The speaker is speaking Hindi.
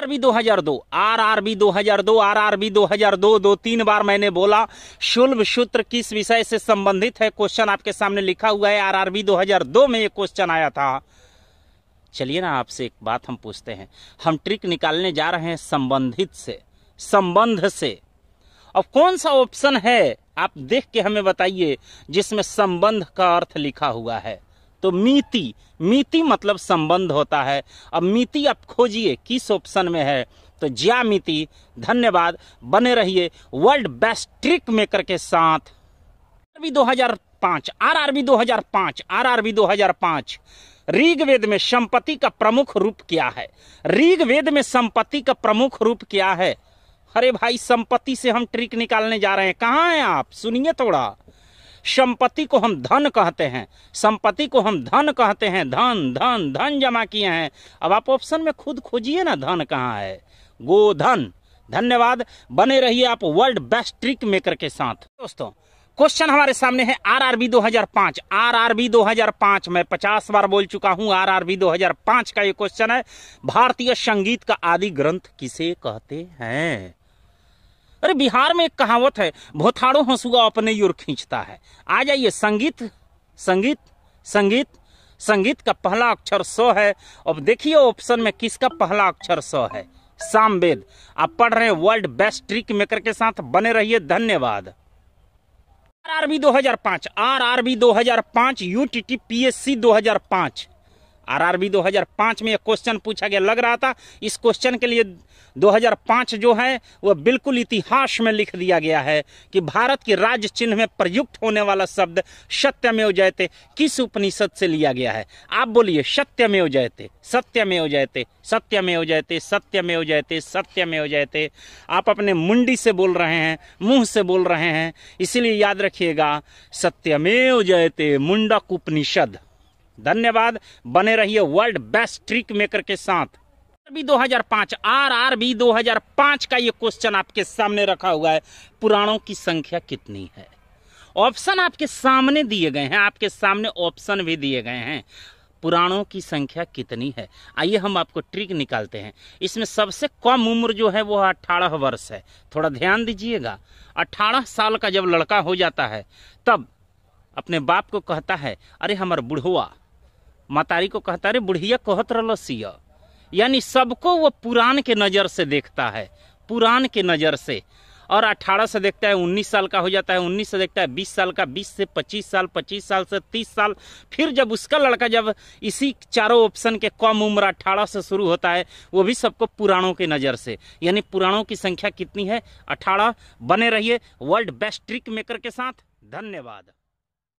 आरआरबी 2002 आरआरबी 2002 आरआरबी 2002 दो तीन बार मैंने बोला शुल्भ सूत्र किस विषय से संबंधित है क्वेश्चन आपके सामने लिखा हुआ है आरआरबी 2002 में ये क्वेश्चन आया था चलिए ना आपसे एक बात हम पूछते हैं हम ट्रिक निकालने जा रहे हैं संबंधित से संबंध से अब कौन सा ऑप्शन है आप देख के हमें बताइए जिसमें संबंध का अर्थ लिखा हुआ है तो मीति मीति मतलब संबंध होता है अब मीति आप खोजिए किस ऑप्शन में है तो ज्यामिति धन्यवाद बने रहिए वर्ल्ड बेस्ट ट्रिक मेकर के साथ आरबी 2005 आरआरबी 2005 आरआरबी 2005 ऋग्वेद में संपत्ति का प्रमुख रूप क्या है ऋग्वेद में संपत्ति का प्रमुख रूप क्या है अरे भाई संपत्ति से हम ट्रिक निकालने जा रहे हैं कहाँ हैं आप सुनिए थोड़ा संपत्ति को हम धन कहते हैं संपत्ति को हम धन कहते हैं धन धन धन जमा किए हैं अब आप ऑप्शन में खुद खोजिए ना धन कहाँ है गोधन धन्यवाद बने रहिए आप वर्ल्ड बेस्ट ट्रिक मेकर के साथ दोस्तों क्वेश्चन हमारे सामने है आरआरबी 2005 आरआरबी 2005 मैं 50 बार बोल चुका हूं आरआरबी 2005 का ये क्वेश्चन है भारतीय संगीत का आदि ग्रंथ किसे कहते हैं अरे बिहार में एक कहावत है भोथाड़ो हंसुआ अपने ओर खींचता है आ जाइए संगीत संगीत संगीत संगीत का पहला अक्षर स है अब देखिए ऑप्शन में किसका पहला अक्षर स है सामवेद आप पढ़ रहे हैं वर्ल्ड बेस्ट ट्रिक मेकर के साथ बने रहिए धन्यवाद RRB 2005 RRB 2005 UTT PSC 2005 RRB 2005 में एक क्वेश्चन पूछा गया लग रहा था इस क्वेश्चन के लिए 2005 जो है वह बिल्कुल इतिहास में लिख दिया गया है कि भारत के राज्य चिन्ह में प्रयुक्त होने वाला शब्द सत्यमेव जयते किस उपनिषद से लिया गया है आप बोलिए सत्यमेव जयते सत्यमेव जयते सत्यमेव जयते सत्यमेव जयते सत्यमेव जयते आप अपने मुंडी से बोल रहे हैं मुंह से बोल रहे हैं इसीलिए याद रखिएगा सत्यमेव जयते मुंडक उपनिषद धन्यवाद बने रहिए वर्ल्ड बेस्ट ट्रिक मेकर के साथ भी 2005 आर आर भी 2005 का ये क्वेश्चन आपके सामने रखा हुआ है पुराणों की संख्या कितनी है ऑप्शन आपके सामने दिए गए हैं आपके सामने ऑप्शन भी दिए गए हैं पुराणों की संख्या कितनी है आइए हम आपको ट्रिक निकालते हैं इसमें सबसे कम उम्र जो है वो अठारह वर्ष है थोड़ा ध्यान दीजिएगा अठारह साल का जब लड़का हो जाता है तब अपने बाप को कहता है अरे हमार बुढ़ुआ मतारी को कहता रे बुढ़िया कहत सिय यानी सबको वो पुरान के नज़र से देखता है पुरान के नज़र से और 18 से देखता है 19 साल का हो जाता है 19 से देखता है 20 साल का 20 से 25 साल 25 साल से 30 साल फिर जब उसका लड़का जब इसी चारों ऑप्शन के कम उम्र 18 से शुरू होता है वो भी सबको पुराणों के नज़र से यानी पुराणों की संख्या कितनी है 18 बने रहिए वर्ल्ड बेस्ट ट्रिक मेकर के साथ धन्यवाद